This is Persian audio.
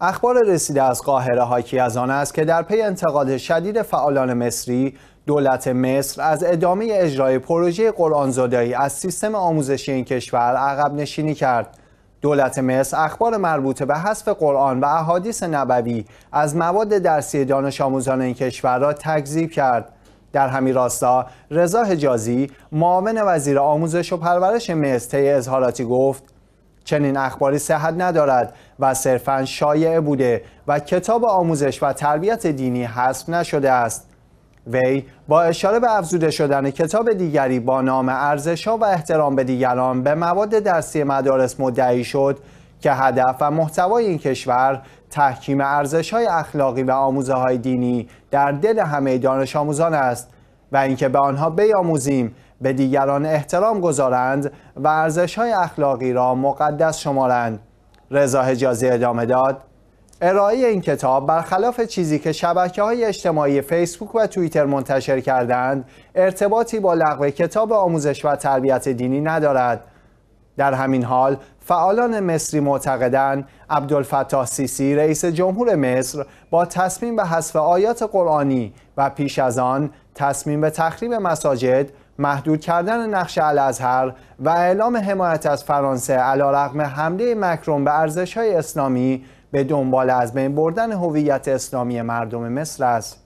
اخبار رسیده از قاهره هاکی از آن است که در پی انتقاد شدید فعالان مصری دولت مصر از ادامه اجرای پروژه زدایی از سیستم آموزشی این کشور عقب نشینی کرد دولت مصر اخبار مربوطه به حذف قرآن و احادیث نبوی از مواد درسی دانش آموزان این کشور را تکذیب کرد در همین راستا رضا حجازی معاون وزیر آموزش و پرورش مصر طی اظهاراتی گفت چنین اخباری صحت ندارد و صرفا شایعه بوده و کتاب آموزش و تربیت دینی حذف نشده است وی با اشاره به افزوده شدن کتاب دیگری با نام ارزشها و احترام به دیگران به مواد درسی مدارس مدعی شد که هدف و محتوای این کشور تحکیم ارزش های اخلاقی و آموزه های دینی در دل همه دانش آموزان است و اینکه به آنها بیاموزیم به دیگران احترام گذارند و های اخلاقی را مقدس شمارند رضا حجازی ادامه داد ارائه این کتاب برخلاف چیزی که شبکه های اجتماعی فیسبوک و توییتر منتشر کردند ارتباطی با لغو کتاب آموزش و تربیت دینی ندارد در همین حال فعالان مصری معتقدند عبدالفتاح سیسی رئیس جمهور مصر با تصمیم به حذف آیات قرآنی و پیش از آن تصمیم به تخریب مساجد محدود کردن نقش الازهر و اعلام حمایت از فرانسه رقم حمله مکرون به های اسلامی به دنبال از بین بردن هویت اسلامی مردم مصر است